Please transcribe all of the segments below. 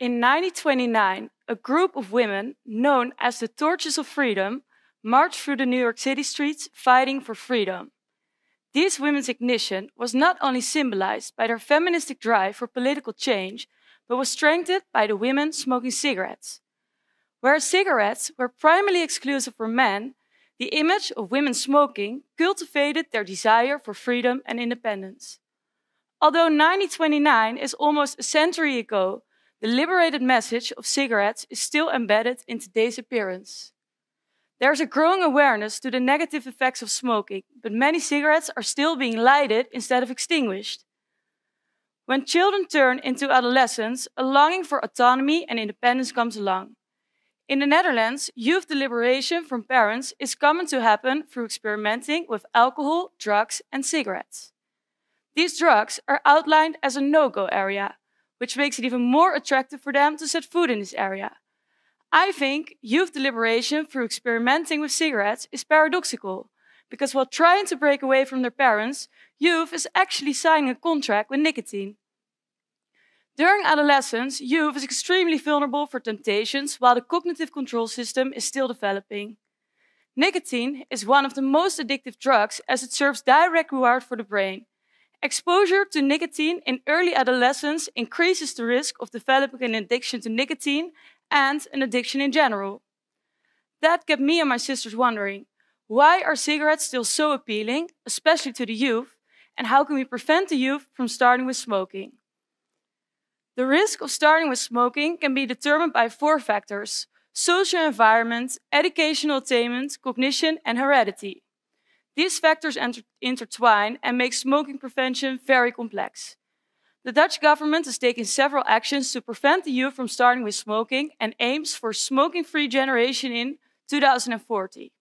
In 1929, a group of women known as the Torches of Freedom marched through the New York City streets fighting for freedom. This women's ignition was not only symbolized by their feministic drive for political change, but was strengthened by the women smoking cigarettes. Whereas cigarettes were primarily exclusive for men, the image of women smoking cultivated their desire for freedom and independence. Although 1929 is almost a century ago, the liberated message of cigarettes is still embedded in today's appearance. There is a growing awareness to the negative effects of smoking, but many cigarettes are still being lighted instead of extinguished. When children turn into adolescents, a longing for autonomy and independence comes along. In the Netherlands, youth deliberation from parents is common to happen through experimenting with alcohol, drugs, and cigarettes. These drugs are outlined as a no go area, which makes it even more attractive for them to set foot in this area. I think youth deliberation through experimenting with cigarettes is paradoxical, because while trying to break away from their parents, youth is actually signing a contract with nicotine. During adolescence, youth is extremely vulnerable for temptations while the cognitive control system is still developing. Nicotine is one of the most addictive drugs as it serves direct reward for the brain, Exposure to nicotine in early adolescence increases the risk of developing an addiction to nicotine and an addiction in general. That kept me and my sisters wondering why are cigarettes still so appealing, especially to the youth, and how can we prevent the youth from starting with smoking? The risk of starting with smoking can be determined by four factors social environment, educational attainment, cognition, and heredity. These factors inter intertwine and make smoking prevention very complex. The Dutch government has taken several actions to prevent the youth from starting with smoking and aims for smoking free generation in 2040.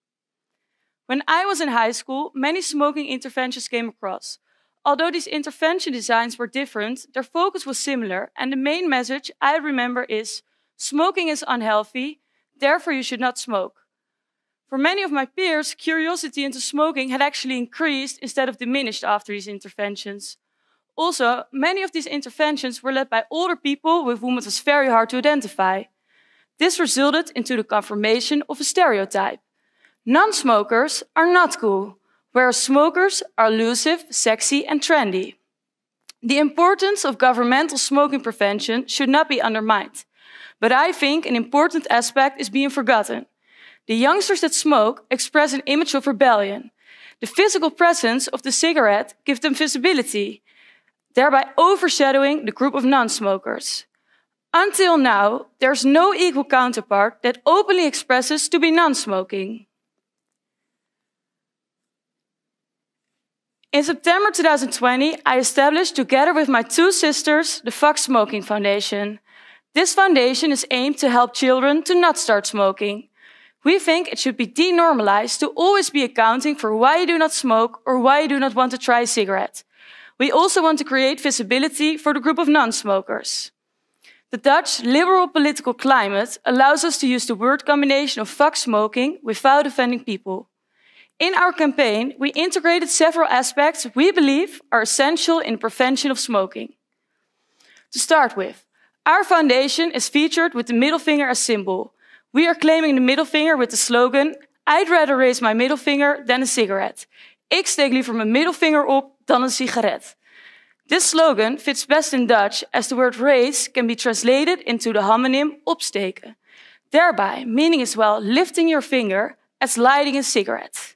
When I was in high school, many smoking interventions came across. Although these intervention designs were different, their focus was similar, and the main message I remember is smoking is unhealthy, therefore, you should not smoke. For many of my peers, curiosity into smoking had actually increased instead of diminished after these interventions. Also, many of these interventions were led by older people with whom it was very hard to identify. This resulted into the confirmation of a stereotype. Non-smokers are not cool, whereas smokers are elusive, sexy and trendy. The importance of governmental smoking prevention should not be undermined, but I think an important aspect is being forgotten. The youngsters that smoke express an image of rebellion. The physical presence of the cigarette gives them visibility, thereby overshadowing the group of non-smokers. Until now, there's no equal counterpart that openly expresses to be non-smoking. In September 2020, I established, together with my two sisters, the Fuck Smoking Foundation. This foundation is aimed to help children to not start smoking we think it should be denormalized to always be accounting for why you do not smoke or why you do not want to try a cigarette. We also want to create visibility for the group of non-smokers. The Dutch liberal political climate allows us to use the word combination of fuck smoking without offending people. In our campaign, we integrated several aspects we believe are essential in the prevention of smoking. To start with, our foundation is featured with the middle finger as symbol, we are claiming the middle finger with the slogan: I'd rather raise my middle finger than a cigarette. Ik steek liever mijn middelvinger op dan een sigaret. This slogan fits best in Dutch as the word raise can be translated into the homonym opsteken. Thereby, meaning as well lifting your finger as lighting a cigarette.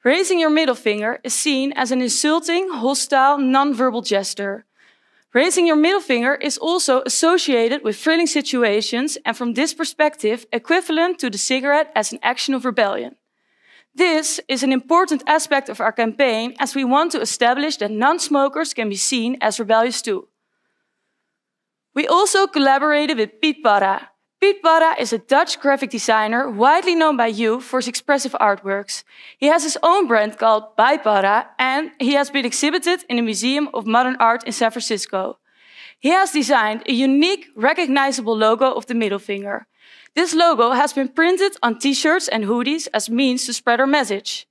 Raising your middle finger is seen as an insulting, hostile, non-verbal gesture. Raising your middle finger is also associated with thrilling situations and from this perspective equivalent to the cigarette as an action of rebellion. This is an important aspect of our campaign as we want to establish that non-smokers can be seen as rebellious too. We also collaborated with Piet Barra, Pete Bada is a Dutch graphic designer widely known by you for his expressive artworks. He has his own brand called By and he has been exhibited in the Museum of Modern Art in San Francisco. He has designed a unique, recognizable logo of the middle finger. This logo has been printed on t-shirts and hoodies as means to spread our message.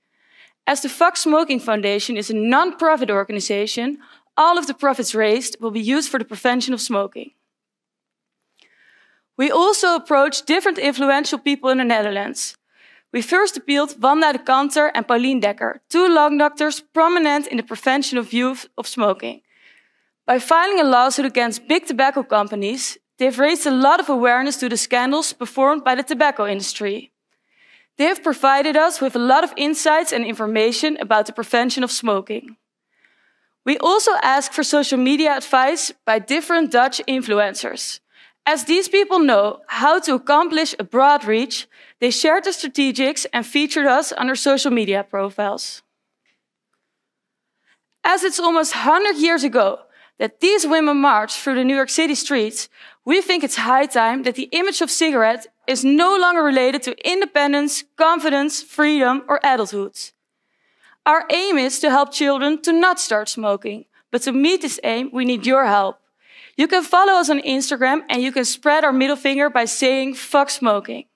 As the Fuck Smoking Foundation is a non-profit organization, all of the profits raised will be used for the prevention of smoking. We also approached different influential people in the Netherlands. We first appealed Wanda de Kanter and Pauline Dekker, two lung doctors prominent in the prevention of youth of smoking. By filing a lawsuit against big tobacco companies, they've raised a lot of awareness to the scandals performed by the tobacco industry. They have provided us with a lot of insights and information about the prevention of smoking. We also asked for social media advice by different Dutch influencers. As these people know how to accomplish a broad reach, they shared the strategics and featured us on their social media profiles. As it's almost 100 years ago that these women marched through the New York City streets, we think it's high time that the image of cigarette is no longer related to independence, confidence, freedom, or adulthood. Our aim is to help children to not start smoking, but to meet this aim, we need your help. You can follow us on Instagram and you can spread our middle finger by saying fuck smoking.